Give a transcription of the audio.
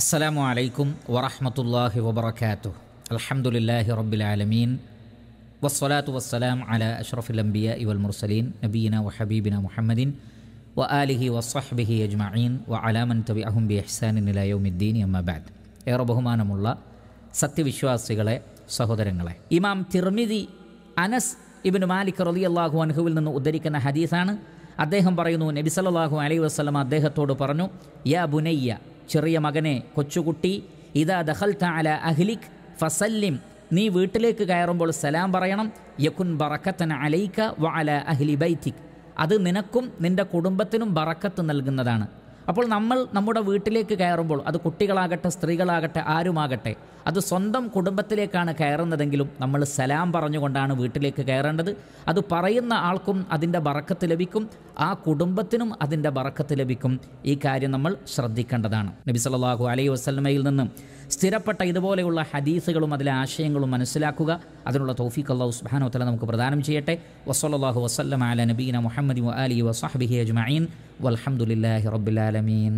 അസ്സലാമു അലൈക്കും വറഹമത്തല്ലാഹി വബർക്കാത്തു അലഹമുല്ലാഹി റബ്ബിലാലമീൻ വസ്സലാത്തു വസ്സലാം അല അഷ്റഫുൽ അംബിയ ഇവൽ മുർസലീൻ നബീന വഹബീബിന മുഹമ്മദിൻ വ ആലിഹി വസ്വഹ്ബിഹി അജ്മീൻ വ അലാമൻ തബി അഹുംബി അഹ്സാനിൻ നിലയോമിദ്ദീൻ അമ്മബാദ് ഏറെ ബഹുമാനമുള്ള സത്യവിശ്വാസികളെ സഹോദരങ്ങളെ ഇമാം തിർമിതി അനസ് ഇബിന് മാലിക് റലി അള്ളാഹു അൻഹുവിൽ നിന്ന് ഉദ്ധരിക്കുന്ന ഹദീസാണ് അദ്ദേഹം പറയുന്നു നബി സല്ലാഹു അലൈഹി വസ്ലം അദ്ദേഹത്തോട് പറഞ്ഞു യാ ബുനയ്യ ചെറിയ മകനെ കൊച്ചുകുട്ടി ഇതാ ദഹൽ അല അഹ്ലിഖ് ഫസല്ലിം നീ വീട്ടിലേക്ക് കയറുമ്പോൾ സലാം പറയണം യകുൻ ബറക്കത്തൻ അലൈക്ക വ അല അഹ്ലി ബൈത്തിക് അത് നിനക്കും നിന്റെ കുടുംബത്തിനും ബറക്കത്ത് നൽകുന്നതാണ് അപ്പോൾ നമ്മൾ നമ്മുടെ വീട്ടിലേക്ക് കയറുമ്പോൾ അത് കുട്ടികളാകട്ടെ സ്ത്രീകളാകട്ടെ ആരുമാകട്ടെ അത് സ്വന്തം കുടുംബത്തിലേക്കാണ് കയറുന്നതെങ്കിലും നമ്മൾ സലാം പറഞ്ഞുകൊണ്ടാണ് വീട്ടിലേക്ക് കയറേണ്ടത് അത് പറയുന്ന ആൾക്കും അതിൻ്റെ വറക്കത്ത് ലഭിക്കും ആ കുടുംബത്തിനും അതിൻ്റെ വറക്കത്ത് ലഭിക്കും ഈ കാര്യം നമ്മൾ ശ്രദ്ധിക്കേണ്ടതാണ് നബി സല്ലാഹു അലൈ വസ്ലമയിൽ നിന്നും സ്ഥിരപ്പെട്ട ഇതുപോലെയുള്ള ഹദീസുകളും അതിലെ ആശയങ്ങളും മനസ്സിലാക്കുക അതിനുള്ള തോഫീഖ് അള്ളാഹു സുബാനോ തല നമുക്ക് പ്രദാനം ചെയ്യട്ടെ വസ്ലാഹു വസ്ലം അല നബീന മുഹമ്മദ് അലി വസാഹബിഹി അജ്മീൻ വലഹമുല്ലാഹി റബുലാലമീൻ